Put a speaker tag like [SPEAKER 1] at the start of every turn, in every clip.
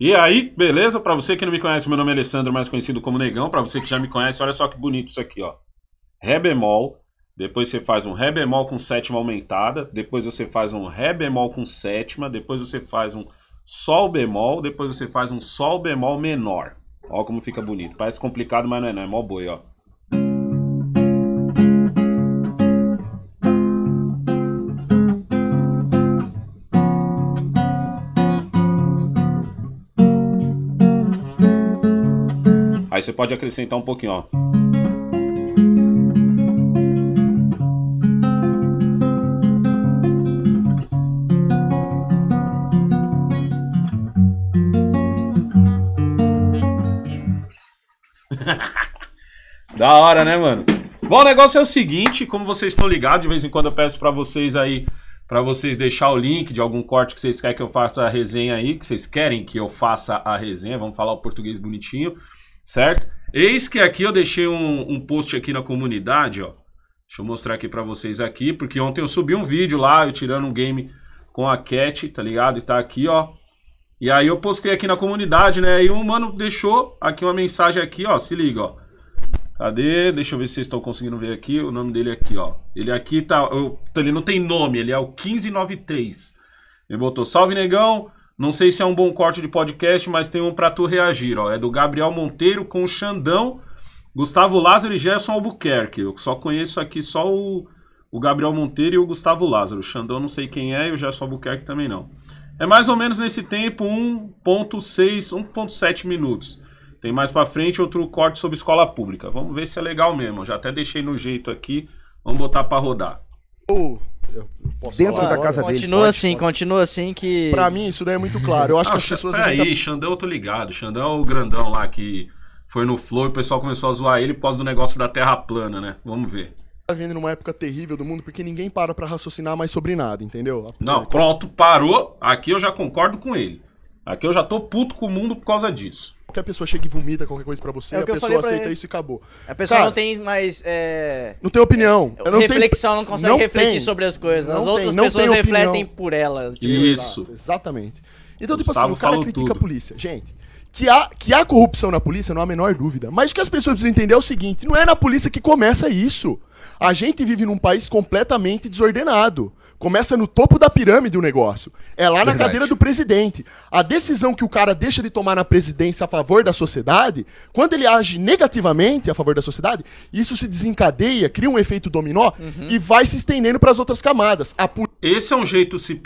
[SPEAKER 1] E aí, beleza? Para você que não me conhece, meu nome é Alessandro, mais conhecido como Negão. Para você que já me conhece, olha só que bonito isso aqui, ó. Ré bemol, depois você faz um Ré bemol com sétima aumentada, depois você faz um Ré bemol com sétima, depois você faz um Sol bemol, depois você faz um Sol bemol menor. Ó como fica bonito. Parece complicado, mas não é não, é mó boi, ó. Aí você pode acrescentar um pouquinho, ó. da hora, né, mano? Bom, o negócio é o seguinte, como vocês estão ligados, de vez em quando eu peço para vocês aí, para vocês deixar o link de algum corte que vocês querem que eu faça a resenha aí, que vocês querem que eu faça a resenha, vamos falar o português bonitinho certo? Eis que aqui eu deixei um, um post aqui na comunidade, ó. Deixa eu mostrar aqui para vocês aqui, porque ontem eu subi um vídeo lá, eu tirando um game com a Cat, tá ligado? E tá aqui, ó. E aí eu postei aqui na comunidade, né? E um mano deixou aqui uma mensagem aqui, ó. Se liga, ó. Cadê? Deixa eu ver se vocês estão conseguindo ver aqui. O nome dele é aqui, ó. Ele aqui tá. Eu, ele não tem nome, ele é o 1593. Ele botou: Salve negão, não sei se é um bom corte de podcast, mas tem um para tu reagir, ó. É do Gabriel Monteiro com o Xandão, Gustavo Lázaro e Gerson Albuquerque. Eu só conheço aqui só o, o Gabriel Monteiro e o Gustavo Lázaro. O Xandão não sei quem é e o Gerson Albuquerque também não. É mais ou menos nesse tempo, 1.6, 1.7 minutos. Tem mais para frente outro corte sobre escola pública. Vamos ver se é legal mesmo. já até deixei no jeito aqui. Vamos botar para rodar.
[SPEAKER 2] Oh. Posso dentro falar? da casa dele. Continua assim, continua assim que. Pra mim, isso daí é muito claro. Eu acho que ah, as pessoas. Peraí, ainda...
[SPEAKER 1] Xandão, eu tô ligado. Xandão é o grandão lá que foi no Flow e o pessoal começou a zoar ele por causa do negócio da Terra plana, né? Vamos ver
[SPEAKER 2] tá vendo numa época terrível do mundo porque ninguém para para raciocinar mais sobre nada, entendeu? Não, pronto,
[SPEAKER 1] parou. Aqui eu já concordo com ele. Aqui eu já tô puto com o mundo por causa disso a pessoa chega e vomita qualquer coisa pra você, é a pessoa aceita isso e acabou. A pessoa Cara, não
[SPEAKER 2] tem mais. É... Não tem opinião. É, não reflexão, não consegue não refletir tem. sobre as coisas. Não as outras tem, pessoas refletem por elas. Tipo, isso. exatamente.
[SPEAKER 1] Então, eu tipo assim, o cara critica tudo. a
[SPEAKER 2] polícia. Gente, que há, que há corrupção na polícia, não há a menor dúvida. Mas o que as pessoas precisam entender é o seguinte: não é na polícia que começa isso. A gente vive num país completamente desordenado começa no topo da pirâmide o negócio. É lá Verdade. na cadeira do presidente. A decisão que o cara deixa de tomar na presidência a favor da sociedade, quando ele age negativamente a favor da sociedade, isso se desencadeia, cria um efeito dominó uhum. e vai se estendendo para as outras camadas. A
[SPEAKER 1] Esse é um jeito sim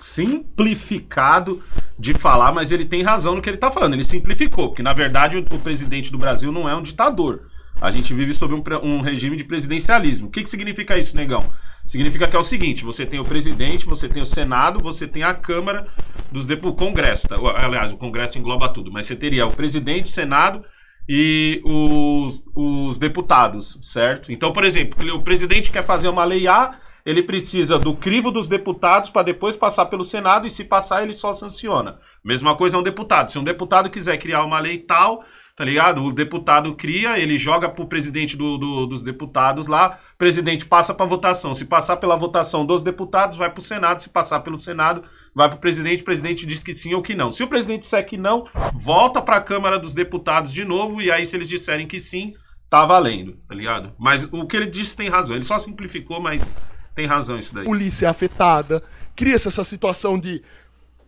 [SPEAKER 1] simplificado de falar, mas ele tem razão no que ele está falando. Ele simplificou, porque na verdade o, o presidente do Brasil não é um ditador. A gente vive sob um, um, regime de presidencialismo. O que, que significa isso, negão? Significa que é o seguinte: você tem o presidente, você tem o Senado, você tem a Câmara dos Deputados. O Congresso, tá? aliás, o Congresso engloba tudo, mas você teria o presidente, o Senado e os, os deputados, certo? Então, por exemplo, o presidente quer fazer uma lei A, ele precisa do crivo dos deputados para depois passar pelo Senado e se passar ele só sanciona. Mesma coisa é um deputado. Se um deputado quiser criar uma lei tal, tá ligado? O deputado cria, ele joga pro presidente do, do dos deputados lá, presidente passa pra votação. Se passar pela votação dos deputados, vai pro Senado. Se passar pelo Senado, vai pro presidente. O presidente diz que sim ou que não. Se o presidente disser que não, volta pra Câmara dos Deputados de novo, e aí se eles disserem que sim, tá valendo, tá ligado? Mas o que ele disse tem razão. Ele só simplificou, mas tem razão isso daí. Polícia
[SPEAKER 2] é afetada, cria-se essa situação de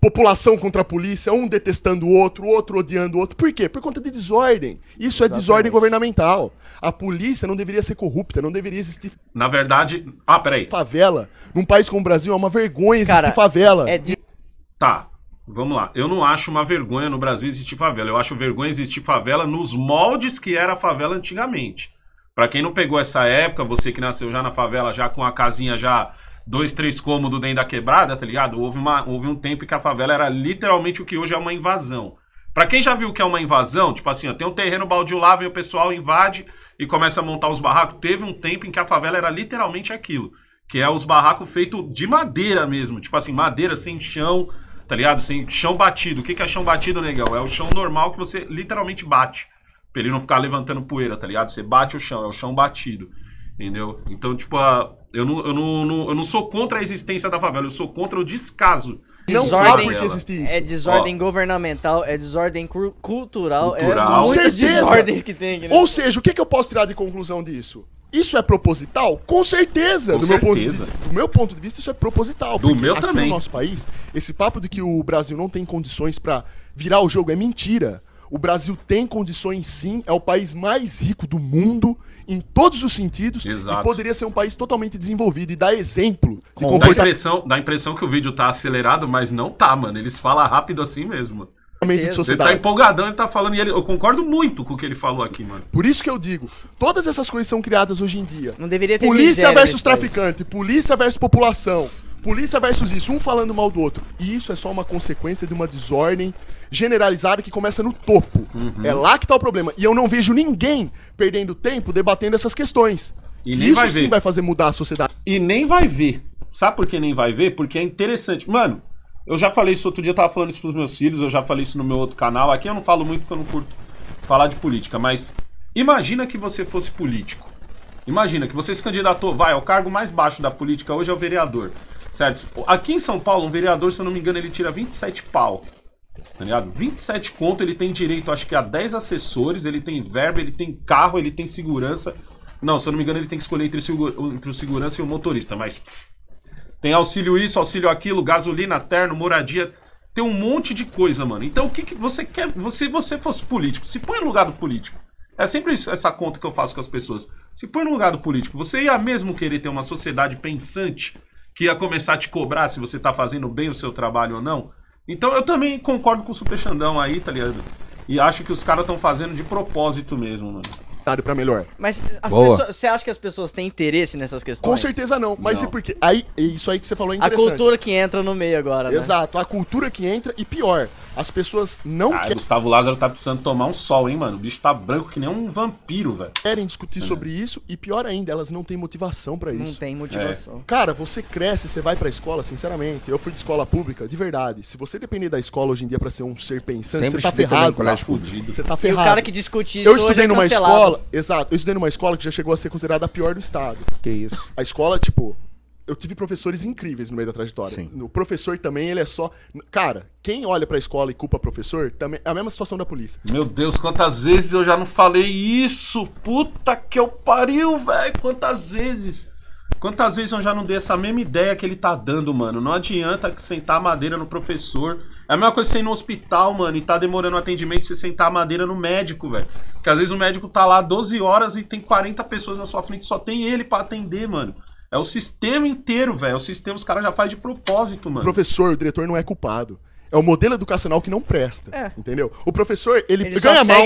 [SPEAKER 2] população contra a polícia, um detestando o outro, o outro odiando o outro. Por quê? Por conta de desordem. Isso é Exatamente. é desordem governamental. A polícia não deveria ser corrupta, não deveria existir.
[SPEAKER 1] Na verdade. Ah, peraí.
[SPEAKER 2] Favela. Num país como o Brasil é uma vergonha existir Cara, favela. É de...
[SPEAKER 1] Tá. Vamos lá, eu não acho uma vergonha no Brasil existir favela. Eu acho vergonha existir favela nos moldes que era a favela antigamente. Para quem não pegou essa época, você que nasceu já na favela, já com a casinha já dois, três cômodos dentro da quebrada, tá ligado? Houve, uma, houve um tempo em que a favela era literalmente o que hoje é uma invasão. Pra quem já viu que é uma invasão, tipo assim, ó, tem um terreno baldio lá, vem o pessoal, invade e começa a montar os barracos. Teve um tempo em que a favela era literalmente aquilo. Que é os barracos feitos de madeira mesmo. Tipo assim, madeira sem chão, tá ligado? Sem chão batido. O que, que é chão batido, negão? É o chão normal que você literalmente bate. Pra ele não ficar levantando poeira, tá ligado? Você bate o chão, é o chão batido. Entendeu? Então, tipo, a, eu não, eu, não, não, eu não sou contra a existência da favela, eu sou contra o descaso. Não desordem, porque existe isso. É desordem
[SPEAKER 2] Ó. governamental, é desordem cultural, cultural, é muitas desordens que tem aqui, né? Ou seja, o que, que eu posso tirar de conclusão disso? Isso é proposital? Com certeza. Com do, certeza. Meu ponto de vista, do meu ponto de vista, isso é proposital. Do meu aqui também. no nosso país, esse papo de que o Brasil não tem condições para virar o jogo é mentira. O Brasil tem condições sim, é o país mais rico do mundo em todos os sentidos Exato. e poderia ser um país totalmente desenvolvido e dar exemplo. Com, comporta... dá,
[SPEAKER 1] impressão, dá a impressão que o vídeo tá acelerado, mas não tá, mano. Eles falam rápido assim mesmo. Você tá empolgadão, ele tá falando, e ele, eu concordo muito com o que ele falou aqui, mano. Por isso que eu digo,
[SPEAKER 2] todas essas coisas são criadas hoje em dia. Não deveria ter Polícia versus traficante, polícia versus população. Polícia versus isso, um falando mal do outro. E isso é só uma consequência de uma desordem generalizada que começa no topo. Uhum. É lá que tá o problema. E eu não vejo ninguém perdendo tempo debatendo essas questões. E isso vai sim ver. vai fazer
[SPEAKER 1] mudar a sociedade. E nem vai ver. Sabe por que nem vai ver? Porque é interessante. Mano, eu já falei isso outro dia, eu tava falando isso pros meus filhos, eu já falei isso no meu outro canal. Aqui eu não falo muito porque eu não curto falar de política, mas imagina que você fosse político. Imagina que você se candidatou, vai, o cargo mais baixo da política hoje é o vereador, certo? Aqui em São Paulo, um vereador, se eu não me engano, ele tira 27 pau, tá ligado? 27 conto, ele tem direito, acho que a 10 assessores, ele tem verba, ele tem carro, ele tem segurança. Não, se eu não me engano, ele tem que escolher entre, entre o segurança e o motorista, mas tem auxílio isso, auxílio aquilo, gasolina, terno, moradia, tem um monte de coisa, mano. Então o que, que você quer, se você fosse político, se põe no lugar do político. É sempre isso, essa conta que eu faço com as pessoas. Se põe no lugar do político, você ia mesmo querer ter uma sociedade pensante que ia começar a te cobrar se você está fazendo bem o seu trabalho ou não? Então eu também concordo com o Super Xandão aí, tá ligado? E acho que os caras estão fazendo de propósito mesmo, mano
[SPEAKER 2] adaptado para melhor. Mas você
[SPEAKER 1] acha que as pessoas têm interesse nessas
[SPEAKER 2] questões? Com certeza não. Mas não. por porque aí isso aí que você falou é interessante. A cultura que entra no meio agora, né? Exato, a cultura que entra e pior, as pessoas não ah, querem. Gustavo Lázaro tá precisando tomar um sol, hein, mano? O bicho
[SPEAKER 1] tá branco que nem um vampiro, velho.
[SPEAKER 2] Querem discutir é. sobre isso e pior ainda, elas não têm motivação para isso. Não tem motivação. É. Cara, você cresce, você vai pra escola, sinceramente. Eu fui de escola pública, de verdade. Se você depender da escola hoje em dia para ser um ser pensante, Sempre você tá ferrado. Tá Você tá ferrado. E o cara que discute isso Eu é estudei é numa cancelado. escola, exato. Eu estudei numa escola que já chegou a ser considerada a pior do estado. Que isso? A escola, tipo, eu tive professores incríveis no meio da trajetória. Sim. O professor também, ele é só. Cara, quem olha pra escola e culpa professor, também é a mesma situação da polícia.
[SPEAKER 1] Meu Deus, quantas vezes eu já não falei isso? Puta que eu pariu, velho! Quantas vezes? Quantas vezes eu já não dei essa mesma ideia que ele tá dando, mano? Não adianta sentar a madeira no professor. É a mesma coisa você ir no hospital, mano, e tá demorando o atendimento você sentar a madeira no médico, velho. Porque às vezes o médico tá lá 12 horas e tem 40 pessoas na sua frente, só tem ele para atender, mano. É o sistema inteiro, velho. É o sistema os caras já fazem de propósito, mano. O
[SPEAKER 2] professor, o diretor não é culpado. É o modelo educacional que não presta. É.
[SPEAKER 1] Entendeu? O professor, ele, ele ganha mal.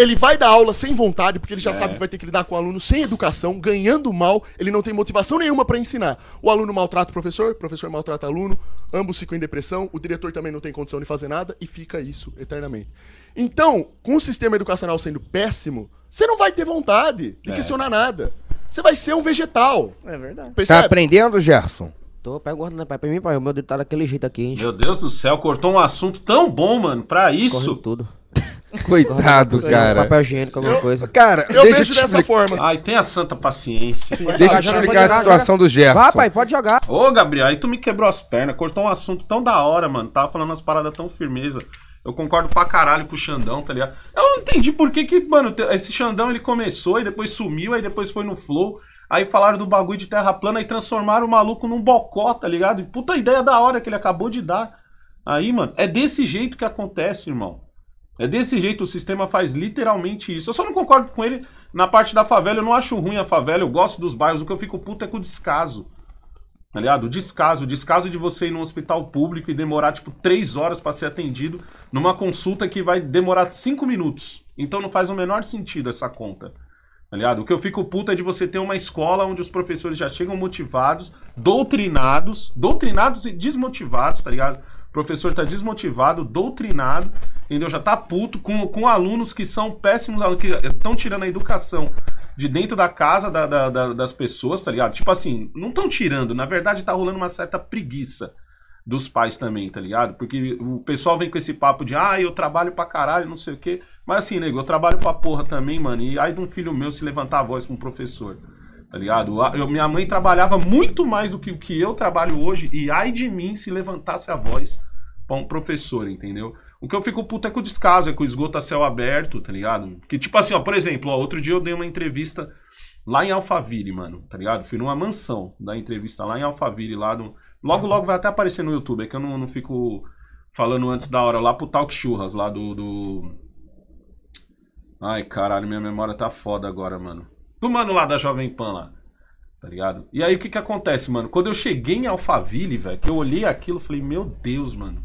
[SPEAKER 1] Ele
[SPEAKER 2] vai dar aula sem vontade, porque ele já é. sabe que vai ter que lidar com o aluno sem educação, ganhando mal, ele não tem motivação nenhuma para ensinar. O aluno maltrata o professor, o professor maltrata o aluno, ambos ficam em depressão, o diretor também não tem condição de fazer nada e fica isso eternamente. Então, com o sistema educacional sendo péssimo, você não vai ter vontade de é. questionar nada você vai ser um vegetal. É
[SPEAKER 1] verdade. Percebe? Tá
[SPEAKER 2] aprendendo, Gerson?
[SPEAKER 1] Tô perguntando, pai, pra mim, pai, o meu dedo tá é daquele jeito aqui, hein? Meu Deus do céu, cortou um assunto tão bom, mano, pra isso. Corre tudo.
[SPEAKER 2] Coitado, cara. papel higiênico, alguma eu, coisa. Cara, eu deixa vejo te dessa
[SPEAKER 1] forma. Ai, tenha santa paciência. Sim. Deixa eu ah, te explicar jogar, a situação do Gerson. Vai, pai, pode jogar. Ô, Gabriel, aí tu me quebrou as pernas, cortou um assunto tão da hora, mano. Tava falando umas paradas tão firmeza. Eu concordo pra caralho com o Xandão, tá ligado? Eu não entendi por que que, mano, esse Xandão ele começou e depois sumiu, aí depois foi no Flow. Aí falaram do bagulho de terra plana e transformaram o maluco num bocó, tá ligado? E puta ideia da hora que ele acabou de dar. Aí, mano, é desse jeito que acontece, irmão. É desse jeito, o sistema faz literalmente isso. Eu só não concordo com ele na parte da favela, eu não acho ruim a favela, eu gosto dos bairros, o que eu fico puto é com o descaso. Tá ligado? O descaso, o descaso de você ir num hospital público e demorar, tipo, três horas para ser atendido numa consulta que vai demorar cinco minutos. Então não faz o menor sentido essa conta. Aliado, tá O que eu fico puto é de você ter uma escola onde os professores já chegam motivados, doutrinados, doutrinados e desmotivados, tá ligado? O professor tá desmotivado, doutrinado, entendeu? Já tá puto com, com alunos que são péssimos alunos, que estão tirando a educação de dentro da casa da, da, da, das pessoas, tá ligado? Tipo assim, não estão tirando. Na verdade, tá rolando uma certa preguiça dos pais também, tá ligado? Porque o pessoal vem com esse papo de, ah, eu trabalho pra caralho, não sei o quê. Mas assim, nego, eu trabalho pra porra também, mano. E aí de um filho meu se levantar a voz com um professor, tá ligado? Eu, minha mãe trabalhava muito mais do que o que eu trabalho hoje. E ai de mim se levantasse a voz pra um professor, entendeu? O que eu fico puto é com o descaso, é com o esgoto a céu aberto, tá ligado? Que tipo assim, ó, por exemplo, ó, outro dia eu dei uma entrevista lá em Alphaville, mano, tá ligado? Fui numa mansão da entrevista lá em Alphaville, lá no... Logo, logo vai até aparecer no YouTube, é que eu não, não fico falando antes da hora, lá pro Talk Churras, lá do, do... Ai, caralho, minha memória tá foda agora, mano. Do mano lá da Jovem Pan lá, tá ligado? E aí o que que acontece, mano? Quando eu cheguei em Alphaville, velho, que eu olhei aquilo, falei, meu Deus, mano.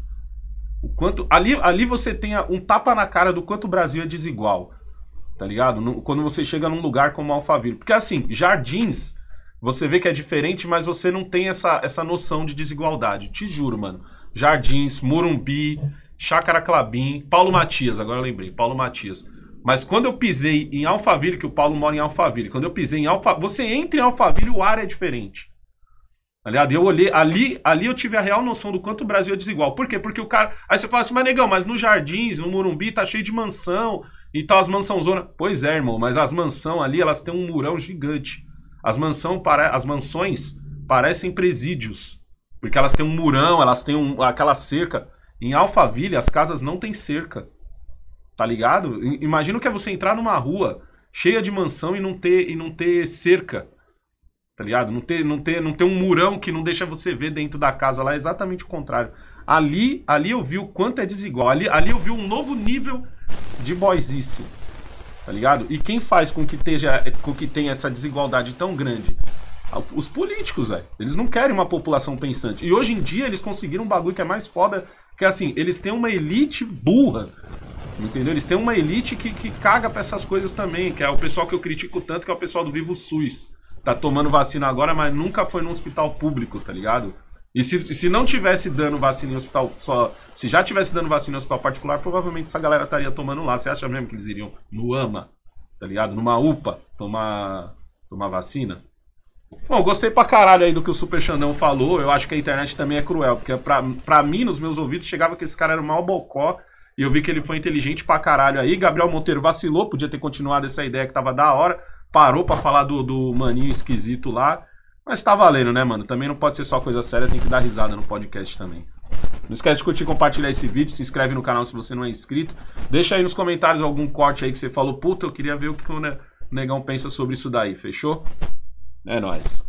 [SPEAKER 1] O quanto ali, ali você tem um tapa na cara do quanto o Brasil é desigual, tá ligado? No, quando você chega num lugar como Alphaville. Porque assim, Jardins, você vê que é diferente, mas você não tem essa, essa noção de desigualdade. Te juro, mano. Jardins, Murumbi, Chácara Clabim, Paulo Matias, agora lembrei, Paulo Matias. Mas quando eu pisei em Alphaville, que o Paulo mora em Alphaville, quando eu pisei em Alphaville, você entra em Alphaville, o ar é diferente. Tá ligado? eu olhei, ali, ali eu tive a real noção do quanto o Brasil é desigual. Por quê? Porque o cara. Aí você fala assim, mas negão, mas nos jardins, no Morumbi, tá cheio de mansão e tal, as mansãozonas. Pois é, irmão, mas as mansão ali, elas têm um murão gigante. As, mansão para... as mansões parecem presídios. Porque elas têm um murão, elas têm um... aquela cerca. Em Alphaville, as casas não têm cerca. Tá ligado? Imagina que é você entrar numa rua cheia de mansão e não ter, e não ter cerca tá ligado? Não ter, não, ter, não ter um murão que não deixa você ver dentro da casa lá, é exatamente o contrário. Ali, ali eu vi o quanto é desigual. Ali, ali eu vi um novo nível de boizice tá ligado? E quem faz com que, teja, com que tenha essa desigualdade tão grande? Ah, os políticos, velho. Eles não querem uma população pensante. E hoje em dia eles conseguiram um bagulho que é mais foda, que é assim, eles têm uma elite burra, Entendeu? Eles têm uma elite que, que caga pra essas coisas também, que é o pessoal que eu critico tanto, que é o pessoal do Vivo SUS tá tomando vacina agora, mas nunca foi num hospital público, tá ligado? E se, se não tivesse dando vacina em hospital só. Se já tivesse dando vacina em hospital particular, provavelmente essa galera estaria tomando lá. Você acha mesmo que eles iriam no AMA, tá ligado? Numa UPA, tomar, tomar vacina? Bom, gostei pra caralho aí do que o Super Xandão falou. Eu acho que a internet também é cruel, porque pra, pra mim, nos meus ouvidos, chegava que esse cara era um mau bocó. E eu vi que ele foi inteligente pra caralho aí. Gabriel Monteiro vacilou, podia ter continuado essa ideia que tava da hora parou para falar do, do maninho esquisito lá. Mas tá valendo, né, mano? Também não pode ser só coisa séria, tem que dar risada no podcast também. Não esquece de curtir, compartilhar esse vídeo, se inscreve no canal se você não é inscrito. Deixa aí nos comentários algum corte aí que você falou, puta, eu queria ver o que o negão pensa sobre isso daí, fechou? É nóis.